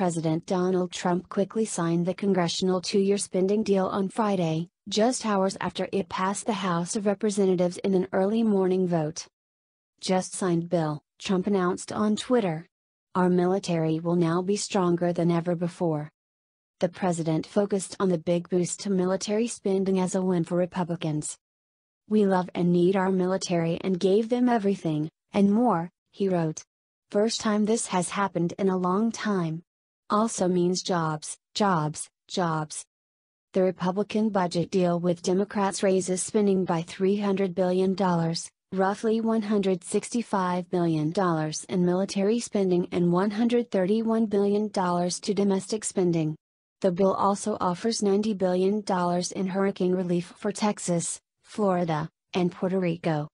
President Donald Trump quickly signed the congressional two year spending deal on Friday, just hours after it passed the House of Representatives in an early morning vote. Just signed bill, Trump announced on Twitter. Our military will now be stronger than ever before. The president focused on the big boost to military spending as a win for Republicans. We love and need our military and gave them everything, and more, he wrote. First time this has happened in a long time also means jobs, jobs, jobs. The Republican budget deal with Democrats raises spending by $300 billion, roughly $165 billion in military spending and $131 billion to domestic spending. The bill also offers $90 billion in hurricane relief for Texas, Florida, and Puerto Rico.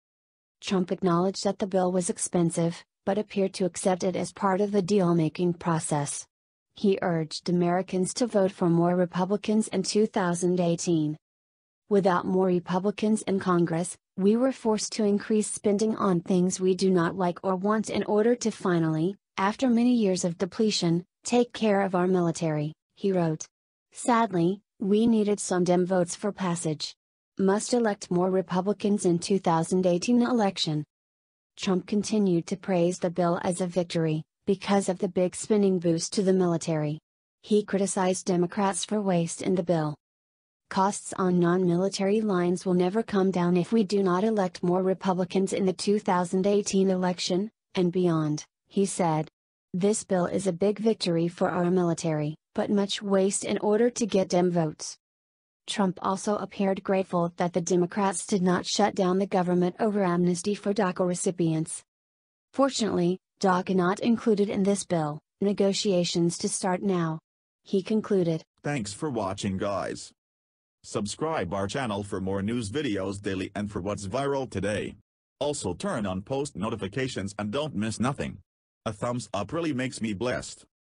Trump acknowledged that the bill was expensive, but appeared to accept it as part of the deal making process he urged Americans to vote for more Republicans in 2018. Without more Republicans in Congress, we were forced to increase spending on things we do not like or want in order to finally, after many years of depletion, take care of our military, he wrote. Sadly, we needed some Dem votes for passage. Must elect more Republicans in 2018 election. Trump continued to praise the bill as a victory, because of the big spending boost to the military. He criticized Democrats for waste in the bill. Costs on non military lines will never come down if we do not elect more Republicans in the 2018 election, and beyond, he said. This bill is a big victory for our military, but much waste in order to get Dem votes. Trump also appeared grateful that the Democrats did not shut down the government over amnesty for DACA recipients. Fortunately, DACA not included in this bill, negotiations to start now. He concluded. Thanks for watching guys. Subscribe our channel for more news videos daily and for what's viral today. Also turn on post notifications and don't miss nothing. A thumbs up really makes me blessed.